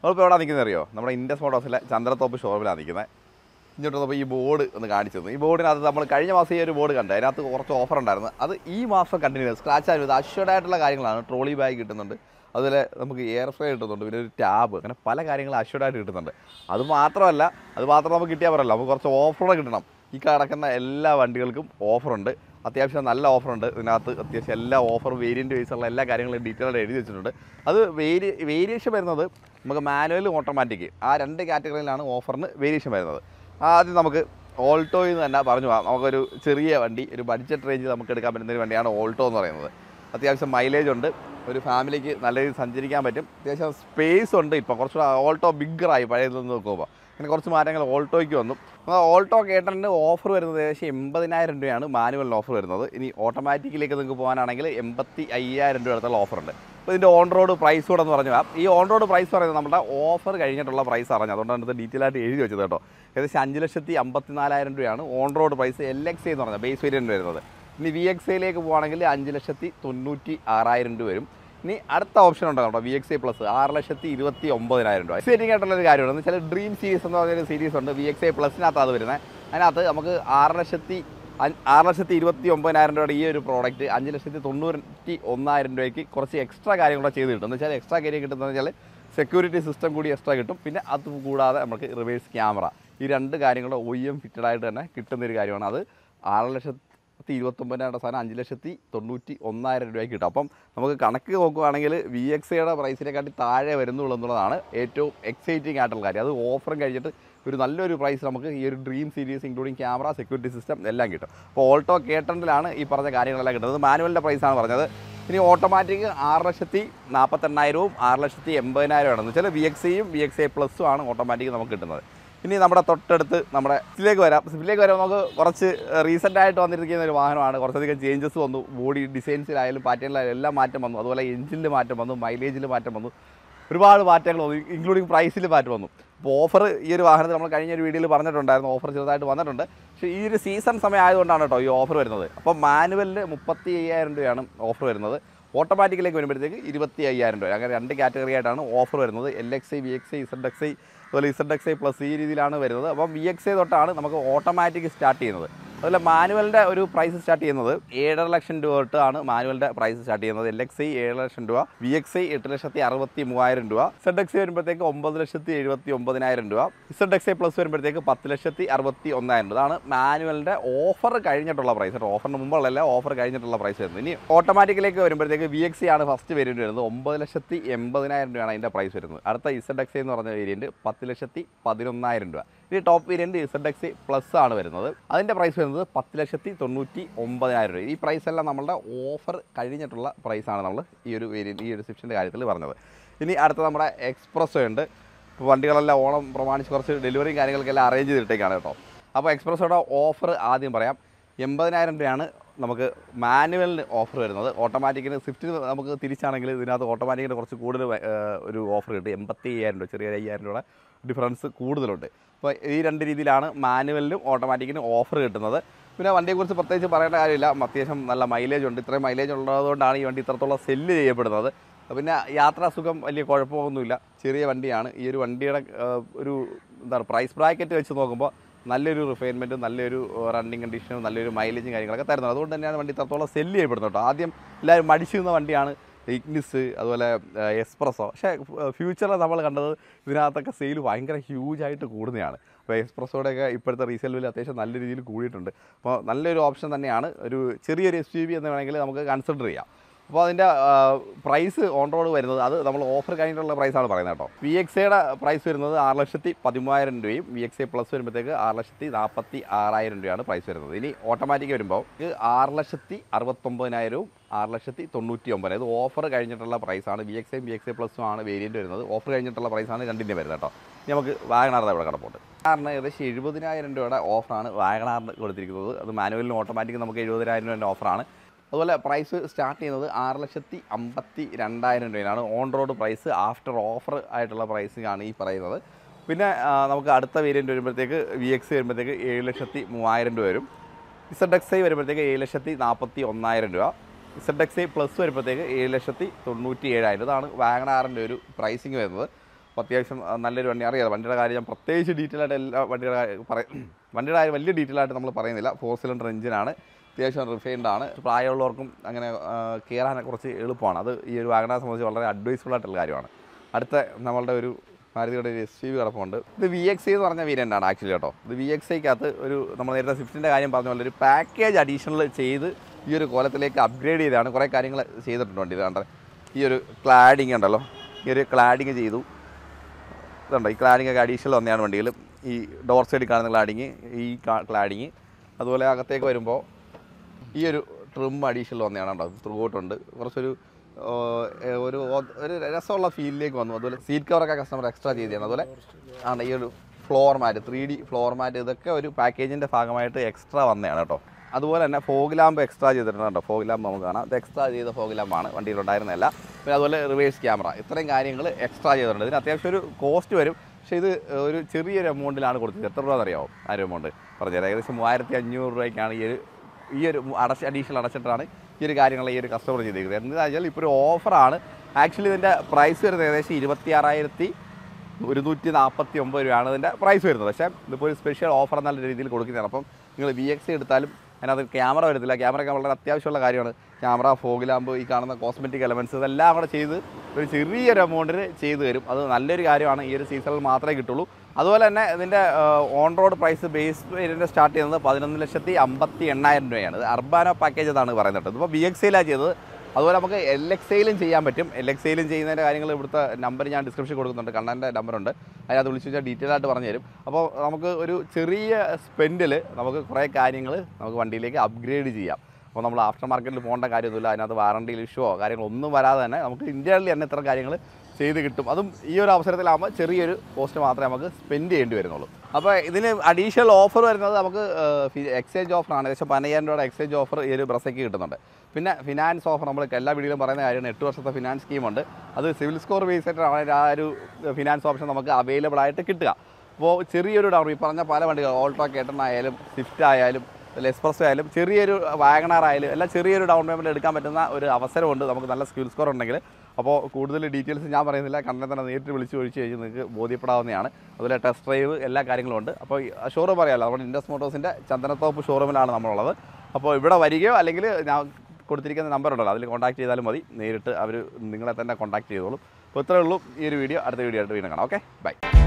നമ്മളിപ്പോൾ എവിടെ നിൽക്കുന്നത് അറിയോ നമ്മുടെ ഇൻഡസ് മോട്ടോസിലെ ചന്ദ്രത്തോപ്പ് ഷോറൂമിലാണ് നിൽക്കുന്നത് ഇങ്ങോട്ട് വന്നപ്പോൾ ഈ ബോർഡ് ഒന്ന് തന്നു ഈ ബോർഡിനകത്ത് നമ്മൾ കഴിഞ്ഞ മാസം ഈ ഒരു ബോർഡ് കണ്ടത് അതിനകത്ത് കുറച്ച് ഓഫർ ഉണ്ടായിരുന്നു അത് ഈ മാസം കണ്ടിന്യൂ സ്ക്രാച്ച് ആയിരുന്നു അഷ്വർഡ് ആയിട്ടുള്ള കാര്യങ്ങളാണ് ട്രോളി ബാഗ് കിട്ടുന്നുണ്ട് അതുപോലെ നമുക്ക് എയർ ഫ്രൈ കിട്ടുന്നുണ്ട് പിന്നെ ഒരു ടാബ് അങ്ങനെ പല കാര്യങ്ങളും ആയിട്ട് കിട്ടുന്നുണ്ട് അത് മാത്രമല്ല അത് മാത്രം നമുക്ക് കിട്ടിയാൽ പറയല്ല നമുക്ക് കുറച്ച് ഓഫറോടെ കിട്ടണം ഈ കിടക്കുന്ന എല്ലാ വണ്ടികൾക്കും ഓഫറുണ്ട് അത്യാവശ്യം നല്ല ഓഫറുണ്ട് ഇതിനകത്ത് അത്യാവശ്യം എല്ലാ ഓഫർ വേരിയൻറ്റ് വൈസുള്ള എല്ലാ കാര്യങ്ങളും ഡീറ്റെയിൽഡ് എഴുതി വെച്ചിട്ടുണ്ട് അത് വേരി വേരിയേഷൻ വരുന്നത് നമുക്ക് മാനുവൽ ഓട്ടോമാറ്റിക് ആ രണ്ട് കാറ്റഗറിയിലാണ് ഓഫറിന് വേരിയേഷൻ വരുന്നത് ആദ്യം നമുക്ക് ഓൾട്ടോ എന്ന് തന്നെ പറഞ്ഞു പോകാം നമുക്കൊരു ചെറിയ വണ്ടി ഒരു ബഡ്ജറ്റ് റേഞ്ച് നമുക്ക് എടുക്കാൻ പറ്റുന്ന ഒരു വണ്ടിയാണ് ഓൾട്ടോ എന്ന് പറയുന്നത് അത്യാവശ്യം മൈലേജ് ഉണ്ട് ഒരു ഫാമിലിക്ക് നല്ല രീതിയിൽ സഞ്ചരിക്കാൻ പറ്റും അത്യാവശ്യം സ്പേസ് ഉണ്ട് ഇപ്പോൾ കുറച്ചുകൂടെ ഓൾട്ടോ ബിഗ്ഗറായി പഴയതൊന്നും നോക്കുമ്പോൾ പിന്നെ കുറച്ച് മാറ്റങ്ങൾ ഓൾട്ടോയ്ക്ക് വന്നു ഓൾട്ടോ കേട്ടറിന് ഓഫർ വരുന്നത് ഏകദേശം എൺപതിനായിരം രൂപയാണ് മാനുവലിന് ഓഫർ വരുന്നത് ഇനി ഓട്ടോമാറ്റിക്കിലേക്ക് നിങ്ങൾക്ക് പോകാനാണെങ്കിൽ എൺപത്തി അയ്യായിരം രൂപ അടുത്തുള്ള ഓഫറുണ്ട് അപ്പോൾ ഇതിൻ്റെ ഓൺ റോഡ് പ്രൈസ് കൂടെ എന്ന് പറഞ്ഞു ഈ ഓൺ റോഡ് പ്രൈസ് പറയുന്നത് നമ്മുടെ ഓഫർ കഴിഞ്ഞിട്ടുള്ള പ്രൈസ് അറിഞ്ഞു അതുകൊണ്ടാണ് ഇത് ഡീറ്റെയിൽ ആയിട്ട് എഴുതി വെച്ചത് കേട്ടോ ഏകദേശം അഞ്ച് ലക്ഷത്തി നാലായിരം രൂപയാണ് on road price L X എന്ന് പറഞ്ഞാൽ ബേസ് വേരിയൻ്റ് വരുന്നത് ഇനി വി എക്സ് എയിലേക്ക് പോകുകയാണെങ്കിൽ അഞ്ച് ലക്ഷത്തി തൊണ്ണൂറ്റി ആറായിരം രൂപ വരും ഇനി അടുത്ത ഓപ്ഷൻ ഉണ്ടാകും കേട്ടോ വി എക്സ് ഐ പ്ലസ് ആറ് ലക്ഷത്തി ഇരുപത്തി ഒമ്പതിനായിരം രൂപ സെറ്റിംഗ് ആയിട്ടുള്ള ഒരു കാര്യമാണ് എന്ന് വെച്ചാൽ ഡ്രീം സീരീസ് എന്ന് പറഞ്ഞൊരു സീരീസ് ഉണ്ട് വി എക്സ് ഐ പ്ലസിനകത്ത് അത് വരുന്നത് അതിനകത്ത് നമുക്ക് ആറ് ലക്ഷത്തി ആറ് ലക്ഷത്തി ഇരുപത്തി ഒമ്പതിനായിരം രൂപയുടെ ഈ ഒരു പ്രോഡക്റ്റ് അഞ്ച് ലക്ഷത്തി തൊണ്ണൂറ്റി ഒന്നായിരം രൂപയ്ക്ക് കുറച്ച് എക്സ്ട്രാ കാര്യങ്ങൾ ചെയ്ത് കിട്ടും എന്ന് വെച്ചാൽ എക്സ്ട്രാ കാര്യം കിട്ടുന്നത് വെച്ചാൽ സെക്യൂരിറ്റി സിസ്റ്റം കൂടി എക്സ്ട്രാ കിട്ടും പിന്നെ അത് കൂടാതെ നമുക്ക് റിവേഴ്സ് ക്യാമറ ഈ രണ്ട് കാര്യങ്ങളും ഒ എം ഫിറ്റഡ് ആയിട്ട് തന്നെ കിട്ടുന്ന ഒരു കാര്യമാണ് അത് ആറ് ലക്ഷത്തി രണ്ടായിരത്തി ഇരുപത്തൊമ്പതിൻ്റെ അവസാനം അഞ്ച് ലക്ഷത്തി തൊണ്ണൂറ്റി ഒന്നായിരം രൂപയ്ക്ക് കിട്ടും അപ്പം നമുക്ക് കണക്ക് നോക്കുകയാണെങ്കിൽ വി എക്സ് ഐയുടെ പ്രൈസിനെക്കാട്ടി താഴെ വരുന്നുള്ളൂ എന്നുള്ളതാണ് ഏറ്റവും എക്സൈറ്റിംഗ് ആയിട്ടുള്ള കാര്യം അത് ഓഫറും കഴിഞ്ഞിട്ട് ഒരു നല്ലൊരു പ്രൈസ് നമുക്ക് ഈ ഒരു dream series including camera security system എല്ലാം കിട്ടും അപ്പോൾ ഓൾട്ടോ കേട്ടണ്ടിലാണ് ഈ പറഞ്ഞ കാര്യങ്ങളെല്ലാം കിട്ടുന്നത് മാനുവലിൻ്റെ പ്രൈസാണ് പറഞ്ഞത് ഇനി ഓട്ടോമാറ്റിക് ആറ് ലക്ഷത്തി നാൽപ്പത്തെണ്ണായിരവും ആറ് ലക്ഷത്തി എൺപതിനായിരവും ആണെന്ന് വെച്ചാൽ വി എക്സ് സിയും വി എക്സ് എ പ്ലസും ആണ് ഓട്ടോമാറ്റിക് നമുക്ക് കിട്ടുന്നത് ഇനി നമ്മുടെ തൊട്ടടുത്ത് നമ്മുടെ സിപ്പിലേക്ക് വരാം സിപ്പിലേക്ക് വരാം നമുക്ക് കുറച്ച് റീസെൻ്റ് ആയിട്ട് വന്നിരിക്കുന്ന ഒരു വാഹനമാണ് കുറച്ചധികം ചേഞ്ചസ് വന്നു ബോഡി ഡിസൈൻസിലായാലും പാറ്റേണിലായാലും എല്ലാം മാറ്റം വന്നു അതുപോലെ എഞ്ചിനിൽ മാറ്റം വന്നു മൈലേജിൽ മാറ്റം വന്നു ഒരുപാട് മാറ്റങ്ങൾ വന്നു ഇൻക്ലൂഡിങ് പ്രൈസിൽ മാറ്റം വന്നു അപ്പോൾ ഓഫർ ഈ ഒരു വാഹനത്തിൽ നമ്മൾ കഴിഞ്ഞ ഒരു വീഡിയോയിൽ പറഞ്ഞിട്ടുണ്ടായിരുന്നു ഓഫർ ചെറുതായിട്ട് വന്നിട്ടുണ്ട് പക്ഷേ ഈ ഒരു സീസൺ സമയം ആയതുകൊണ്ടാണ് കേട്ടോ ഈ ഓഫർ വരുന്നത് അപ്പോൾ മാനുവലിൽ മുപ്പത്തി അയ്യായിരം രൂപയാണ് ഓഫർ വരുന്നത് ഓട്ടോമാറ്റിക്കിലേക്ക് വരുമ്പോഴത്തേക്ക് ഇരുപത്തി അയ്യായിരം രൂപ അങ്ങനെ രണ്ട് കാറ്റഗറി ആയിട്ടാണ് ഓഫർ വരുന്നത് L X I V X I Z X I അതുപോലെ ഇസഡ് എക്സ് ഐ പ്ലസ് ഈ രീതിയിലാണ് വരുന്നത് അപ്പം വി എക്സ് ഐ തൊട്ടാണ് നമുക്ക് ഓട്ടോമാറ്റിക് സ്റ്റാർട്ട് ചെയ്യുന്നത് അതുപോലെ മാനുവലിൻ്റെ ഒരു പ്രൈസ് സ്റ്റാർട്ട് ചെയ്യുന്നത് ഏഴര ലക്ഷം രൂപ തൊട്ടാണ് മാനുവലിൻ്റെ പ്രൈസ് സ്റ്റാർട്ട് ചെയ്യുന്നത് എൽ എക്സ് ഐ ഏഴ് ലക്ഷം രൂപ വി എക്സ് ഐ എട്ട് ലക്ഷത്തി അറുപത്തി മൂവായിരം രൂപ സെഡ് എക്സ് വരുമ്പോഴത്തേക്ക് ഒമ്പത് ലക്ഷത്തി എഴുപത്തി ഒമ്പതിനായിരം രൂപ സെഡ് എക്സ് ഐ പ്ലസ് വരുമ്പോഴത്തേക്ക് പത്ത് ലക്ഷത്തി അറുപത്തി ഒന്നായിരം രൂപ അതാണ് മാനുവലിൻ്റെ ഓഫർ കഴിഞ്ഞിട്ടുള്ള പ്രൈസ് കേട്ടോ ഓഫറിന് മുമ്പുള്ള ഓഫർ കഴിഞ്ഞിട്ടുള്ള പ്രൈസ് വരുന്നത് ഇനി ഓട്ടോമാറ്റിക്കിലേക്ക് വരുമ്പോഴത്തേക്ക് വി എക്സ് ആണ് ഫസ്റ്റ് വേരിയൻറ്റ് വരുന്നത് ഒമ്പത് ലക്ഷത്തി എൺപതിനായിരം രൂപയാണ് അതിൻ്റെ പ്രൈസ് വരുന്നത് അടുത്ത ഇസെഡ് എക്സ് എന്ന് പറഞ്ഞ വേരിയൻറ്റ് പത്ത് ലക്ഷത്തി പതിനൊന്നായിരം രൂപ ഇത് top variant Z X plus ആണ് വരുന്നത് അതിൻ്റെ പ്രൈസ് വരുന്നത് പത്ത് ലക്ഷത്തി തൊണ്ണൂറ്റി ഒമ്പതിനായിരം രൂപ ഈ പ്രൈസ് എല്ലാം നമ്മളുടെ ഓഫർ കഴിഞ്ഞിട്ടുള്ള പ്രൈസാണ് നമ്മൾ ഈ ഒരു വേരിയൻറ്റ് ഈ ഒരു സെപ്ഷൻ്റെ കാര്യത്തിൽ പറഞ്ഞത് ഇനി അടുത്ത നമ്മുടെ എക്സ്പ്രസ് ഉണ്ട് വണ്ടികളെല്ലാം ഓണം പ്രമാണിച്ച് കുറച്ച് ഡെലിവറിയും കാര്യങ്ങൾക്കെല്ലാം അറേഞ്ച് ചെയ്തിട്ടേക്കാണ് കേട്ടോ അപ്പോൾ എക്സ്പ്രസ്സോടെ ഓഫർ ആദ്യം പറയാം എൺപതിനായിരം രൂപയാണ് നമുക്ക് മാനുവലിന് ഓഫർ വരുന്നത് ഓട്ടോമാറ്റിക്കിന് സ്വിഫ്റ്റിന് നമുക്ക് തിരിച്ചാണെങ്കിൽ ഇതിനകത്ത് ഓട്ടോമാറ്റിക്കിന് കുറച്ച് കൂടുതൽ ഒരു ഓഫർ കിട്ടും എൺപത്തി അയ്യായിരം രൂപ ചെറിയ അയ്യായിരം രൂപയുടെ ഡിഫറൻസ് കൂടുതലുണ്ട് അപ്പോൾ ഈ രണ്ട് രീതിയിലാണ് മാനുവലിനും ഓട്ടോമാറ്റിക്കിനും ഓഫർ കിട്ടുന്നത് പിന്നെ വണ്ടിയെക്കുറിച്ച് പ്രത്യേകിച്ച് പറയേണ്ട കാര്യമില്ല അത്യാവശ്യം നല്ല മൈലേജ് ഉണ്ട് ഇത്രയും മൈലേജ് ഉള്ളതുകൊണ്ടാണ് ഈ വണ്ടി ഇത്രത്തോളം സെല്ല് ചെയ്യപ്പെടുന്നത് പിന്നെ യാത്രാസുഖം വലിയ കുഴപ്പമൊന്നുമില്ല ചെറിയ വണ്ടിയാണ് ഈ ഒരു വണ്ടിയുടെ ഒരു എന്താണ് പ്രൈസ് ബ്രാക്കറ്റ് വെച്ച് നോക്കുമ്പോൾ നല്ലൊരു റിഫൈൻമെൻറ്റും നല്ലൊരു റണ്ണിങ് കണ്ടീഷനും നല്ലൊരു മൈലേജും കാര്യങ്ങളൊക്കെ തരുന്നത് അതുകൊണ്ട് തന്നെയാണ് വണ്ടി ഇത്രത്തോളം സെല്ല് ചെയ്യപ്പെടുന്നത് കേട്ടോ ആദ്യം എല്ലാവരും മടിച്ചിരുന്ന വണ്ടിയാണ് ഇഗ്നിസ് അതുപോലെ എക്സ്പ്രസോ പക്ഷേ ഫ്യൂച്ചറിൽ നമ്മൾ കണ്ടത് ഇതിനകത്തൊക്കെ സെയിൽ ഭയങ്കര ഹ്യൂജായിട്ട് കൂടുന്നതാണ് അപ്പോൾ എക്സ്പ്രസോടെയൊക്കെ ഇപ്പോഴത്തെ റീസെയിൽ വില അത്യാവശ്യം നല്ല രീതിയിൽ കൂടിയിട്ടുണ്ട് അപ്പോൾ നല്ലൊരു ഓപ്ഷൻ തന്നെയാണ് ഒരു ചെറിയൊരു എസ് യു വി എന്ന് വേണമെങ്കിൽ നമുക്ക് കൺസിഡർ ചെയ്യാം അപ്പോൾ അതിൻ്റെ പ്രൈസ് ഓൺ റോഡ് വരുന്നത് അത് നമ്മൾ ഓഫർ കഴിഞ്ഞിട്ടുള്ള പ്രൈസാണ് പറയുന്നത് കേട്ടോ വി എക്സ് എയുടെ പ്രൈസ് വരുന്നത് ആറ് ലക്ഷത്തി പതിമൂവായിരം രൂപയും വി എക്സ് എ പ്ലസ് വരുമ്പോഴത്തേക്ക് ആറ് ലക്ഷത്തി നാൽപ്പത്തി ആറായിരം രൂപയാണ് പ്രൈസ് വരുന്നത് ഇനി ഓട്ടോമാറ്റിക് വരുമ്പോൾ ആറ് ലക്ഷത്തി അറുപത്തൊമ്പതിനായിരവും ആറ് ലക്ഷത്തി തൊണ്ണൂറ്റി ഒമ്പത് ഇത് ഓഫർ കഴിഞ്ഞിട്ടുള്ള പ്രൈസാണ് V X A V X A plus ആണ് വേരിയൻറ്റ് വരുന്നത് ഓഫർ കഴിഞ്ഞിട്ടുള്ള പ്രൈസാണ് രണ്ടിൻ്റെ വരുന്നത് കേട്ടോ ഇനി നമുക്ക് വാഗണാറിന് ഇവിടെ കിടപ്പുണ്ട് കാരണം ഏകദേശം എഴുപതിനായിരം രൂപയുടെ ഓഫറാണ് വാഗനാറിന് കൊടുത്തിരിക്കുന്നത് അത് മാനുവലിന് ഓട്ടോമാറ്റിക് നമുക്ക് എഴുപതിനായിരം രൂപേൻ്റെ ഓഫറാണ് അതുപോലെ പ്രൈസ് സ്റ്റാർട്ട് ചെയ്യുന്നത് ആറ് ലക്ഷത്തി അമ്പത്തി രണ്ടായിരം രൂപയാണ് on road price after offer ആയിട്ടുള്ള പ്രൈസിങ്ങാണ് ഈ പറയുന്നത് പിന്നെ നമുക്ക് അടുത്ത വേരിയൻറ്റ് വരുമ്പോഴത്തേക്ക് വി എക്സ് വരുമ്പോഴത്തേക്ക് ഏഴ് ലക്ഷത്തി മൂവായിരം രൂപ വരും ഇസഡ് എക്സ് ഐ വരുമ്പോഴത്തേക്ക് ഏഴ് ലക്ഷത്തി നാൽപ്പത്തി ഒന്നായിരം രൂപ ഇസഡ് എക്സ് ഐ പ്ലസ് വരുമ്പോഴത്തേക്ക് ഏഴ് ലക്ഷത്തി തൊണ്ണൂറ്റി ഏഴായിരം ഇതാണ് വാഗണാറിൻ്റെ ഒരു പ്രൈസിങ് വരുന്നത് അപ്പോൾ അത്യാവശ്യം നല്ലൊരു വണ്ടി അറിയാം വണ്ടിയുടെ കാര്യം ഞാൻ പ്രത്യേകിച്ച് ഡീറ്റെയിൽ ആയിട്ട് എല്ലാ വണ്ടിയുടെ പറയും വണ്ടിയുടെ കാര്യം വലിയ ഡീറ്റെയിൽ ആയിട്ട് നമ്മൾ പറയുന്നില്ല ഫോർ സിലിണ്ടർ എഞ്ചിനാണ് അത്യാവശ്യം റിഫൈൻഡ് ആണ് പ്രായമുള്ളവർക്കും അങ്ങനെ കയറാനൊക്കെ കുറച്ച് എളുപ്പമാണ് അത് ഈ ഒരു വാഗണാറെ സംബന്ധിച്ച് വളരെ അഡ്വൈസബിൾ ആയിട്ടുള്ള കാര്യമാണ് അടുത്ത നമ്മളുടെ ഒരു മാരുതിയുടെ ഒരു എസ് യു വി കിടപ്പുണ്ട് ഇത് വി എക്സ് എന്ന് പറഞ്ഞ ആണ് ആക്ച്വലി കേട്ടോ ഇത് വി എക്സ് ഐക്കകത്ത് ഒരു നമ്മൾ നേരത്തെ സ്വിഫ്റ്റിൻ്റെ കാര്യം പറഞ്ഞ പോലെ ഒരു പാക്കേജ് അഡീഷണൽ ചെയ്ത് ഈ ഒരു കോലത്തിലേക്ക് അപ്ഗ്രേഡ് ചെയ്താണ് കുറേ കാര്യങ്ങൾ ചെയ്തിട്ടുണ്ട് ഇത് ഈ ഒരു ക്ലാഡിങ് ഉണ്ടല്ലോ ഈ ഒരു ക്ലാഡിങ് ചെയ്തു ഇതുണ്ടോ ഈ ക്ലാഡിങ് ഒക്കെ അഡീഷണൽ വന്നെയാണ് വണ്ടിയിൽ ഈ ഡോർ സൈഡിൽ കാണുന്ന ക്ലാഡിങ് ഈ ക്ലാഡിങ് അതുപോലെ അകത്തേക്ക് വരുമ്പോൾ ഈ ഒരു ട്രിം അഡീഷണൽ വന്നെയാണ് ഉണ്ടോ ത്രൂ ഔട്ടുണ്ട് കുറച്ചൊരു ഒരു ഒരു രസമുള്ള ഫീലിലേക്ക് വന്നു അതുപോലെ സീറ്റ് കവറൊക്കെ കസ്റ്റമർ എക്സ്ട്രാ ചെയ്തതാണ് അതുപോലെ ആണ് ഈ ഒരു floor mat three D floor mat ഇതൊക്കെ ഒരു പാക്കേജിൻ്റെ ഭാഗമായിട്ട് എക്സ്ട്രാ വന്നതാണ് കേട്ടോ അതുപോലെ തന്നെ ഫോഗ് ലാമ്പ് എക്സ്ട്രാ ചെയ്തിട്ടുണ്ട് ഫോഗ് ലാമ്പ് നമുക്ക് കാണാം ഇത് എക്സ്ട്രാ ചെയ്ത ഫോഗ് ലാമ്പാണ് ഉണ്ടായിരുന്നില്ല പിന്നെ അതുപോലെ റിവേഴ്സ് ക്യാമറ ഇത്രയും കാര്യങ്ങൾ എക്സ്ട്രാ ചെയ്തിട്ടുണ്ട് ഇതിന് അത്യാവശ്യം ഒരു കോസ്റ്റ് വരും പക്ഷെ ഇത് ഒരു ചെറിയൊരു എമൗണ്ടിലാണ് കൊടുത്തത് എത്ര രൂപ എന്നറിയാമോ ആ ഒരു എമൗണ്ട് പറഞ്ഞുതരാം ഏകദേശം മൂവായിരത്തി അഞ്ഞൂറ് രൂപയ്ക്കാണ് ഈ ഒരു ഈ ഒരു അടച്ച് അഡീഷണൽ അടച്ചിട്ടാണ് ഈ ഒരു കാര്യങ്ങൾ ഈ ഒരു കസ്റ്റമർ ചെയ്തിരിക്കുന്നത് എന്താണെന്ന് വെച്ചാൽ ഇപ്പോൾ ഒരു ഓഫറാണ് ആക്ച്വലി ഇതിൻ്റെ പ്രൈസ് വരുന്നത് ഏകദേശം ഇരുപത്തി ആറായിരത്തി ഒരുന്നൂറ്റി നാൽപ്പത്തി ഒമ്പത് രൂപയാണ് ഇതിൻ്റെ പ്രൈസ് വരുന്നത് പക്ഷേ ഇതിപ്പോൾ ഒരു സ്പെഷ്യൽ ഓഫർ എന്നുള്ള രീതിയിൽ കൊടുക്കുന്നതാണ് അപ്പം നിങ്ങൾ വി എക്സ് എടുത്താലും അതിനകത്ത് ക്യാമറ വരത്തില്ല ക്യാമറയൊക്കെ വളരെ അത്യാവശ്യമുള്ള കാര്യമാണ് ക്യാമറ ഫോഗ് ലാമ്പ് ഈ കാണുന്ന കോസ്മെറ്റിക് എലമെൻറ്റ്സ് ഇതെല്ലാം കൂടെ ചെയ്ത് ഒരു ചെറിയൊരു എമൗണ്ടിൽ ചെയ്തു തരും അത് നല്ലൊരു കാര്യമാണ് ഈ ഒരു സീസണിൽ മാത്രമേ കിട്ടുള്ളൂ അതുപോലെ തന്നെ ഇതിൻ്റെ ഓൺ റോഡ് പ്രൈസ് ബേസ് ഇതിൻ്റെ സ്റ്റാർട്ട് ചെയ്യുന്നത് പതിനൊന്ന് ലക്ഷത്തി അമ്പത്തി എണ്ണായിരം രൂപയാണ് അർബാനോ പാക്കേജ് എന്നാണ് പറയുന്നത് ഇപ്പോൾ ബി എക്സിയിലാണ് ചെയ്തത് അതുപോലെ നമുക്ക് എൽ എക്സയിലും ചെയ്യാൻ പറ്റും എൽ എക്സയിലും ചെയ്യുന്നതിൻ്റെ കാര്യങ്ങൾ ഇവിടുത്തെ നമ്പർ ഞാൻ ഡിസ്ക്രിപ്ഷൻ കൊടുക്കുന്നുണ്ട് കണ്ണൻ്റെ നമ്പറുണ്ട് അതിനകത്ത് വിളിച്ചു വെച്ചാൽ ഡീറ്റെയിൽ ആയിട്ട് പറഞ്ഞു തരും അപ്പോൾ നമുക്ക് ഒരു ചെറിയ സ്പെൻഡിൽ നമുക്ക് കുറേ കാര്യങ്ങൾ നമുക്ക് വണ്ടിയിലേക്ക് അപ്ഗ്രേഡ് ചെയ്യാം അപ്പോൾ നമ്മൾ ആഫ്റ്റർ മാർക്കറ്റിൽ പോകേണ്ട കാര്യമൊന്നുമില്ല അതിനകത്ത് വാറണ്ടിയിൽ ഇഷ്യൂവോ കാര്യങ്ങളൊന്നും വരാതെ തന്നെ നമുക്ക് ഇന്ത്യയിൽ തന്നെ ഇത്ര കാര്യങ്ങൾ ചെയ്ത് കിട്ടും അതും ഈ ഒരു അവസരത്തിലാകുമ്പോൾ ചെറിയൊരു കോസ്റ്റ് മാത്രമേ നമുക്ക് സ്പെൻഡ് ചെയ്യേണ്ടി വരുന്നുള്ളൂ അപ്പോൾ ഇതിന് അഡീഷണൽ ഓഫർ വരുന്നത് നമുക്ക് എക്സ്ചേഞ്ച് ഓഫറാണ് ഏകദേശം പതിനയ്യായിരം രൂപയുടെ എക്സ്ചേഞ്ച് ഓഫർ ഈ ഒരു ബ്രസയ്ക്ക് കിട്ടുന്നുണ്ട് പിന്നെ ഫിനാൻസ് ഓഫർ നമ്മൾ എല്ലാ വീഡിയോയിലും പറയുന്ന കാര്യമാണ് എട്ട് വർഷത്തെ ഫിനാൻസ് സ്കീമുണ്ട് അത് സിവിൽ സ്കോർ ആയിട്ടാണ് ആ ഒരു ഫിനാൻസ് ഓപ്ഷൻ നമുക്ക് അവൈലബിൾ ആയിട്ട് കിട്ടുക അപ്പോൾ ചെറിയൊരു ഡൗൺ ഈ പറഞ്ഞ പല വണ്ടികൾ ഓൾട്രോ കേട്ടൺ ആയാലും സ്വിഫ്റ്റ് ആയാലും എക്സ്പ്രസ് ആയാലും ചെറിയൊരു വാഗണാർ ആയാലും എല്ലാം ചെറിയൊരു ഡൗൺ പേയ്മെൻറ്റ് എടുക്കാൻ പറ്റുന്ന ഒരു അവസരമുണ്ട് നമുക്ക് നല്ല സ്കിൽ സ്കോർ ഉണ്ടെങ്കിൽ അപ്പോൾ കൂടുതൽ ഡീറ്റെയിൽസ് ഞാൻ പറയുന്നില്ല കണ്ണനെ തന്നെ നേരിട്ട് വിളിച്ച് ചോദിച്ചു കഴിഞ്ഞ് നിങ്ങൾക്ക് ബോധ്യപ്പെടാവുന്നതാണ് അതുപോലെ ടെസ്റ്റ് ഡ്രൈവ് എല്ലാ കാര്യങ്ങളും ഉണ്ട് അപ്പോൾ ഷോറൂം പറയാമല്ലോ നമ്മുടെ ഇൻഡസ് മോട്ടോഴ്സിൻ്റെ ചന്ദനത്തോപ്പ് ഷോറൂമിലാണ് നമ്മളുള്ളത് അപ്പോൾ ഇവിടെ വരികയോ അല്ലെങ്കിൽ ഞാൻ കൊടുത്തിരിക്കുന്ന നമ്പർ ഉണ്ടല്ലോ അതിൽ കോൺടാക്ട് ചെയ്താലും മതി നേരിട്ട് അവർ നിങ്ങളെ തന്നെ കോൺടാക്ട് ചെയ്തോളും അപ്പോൾ ഇത്രയേ ഉള്ളൂ ഈ ഒരു വീഡിയോ അടുത്ത വീഡിയോ ആയിട്ട് വീണ്ടും കാണാം ഓക്കെ ബൈ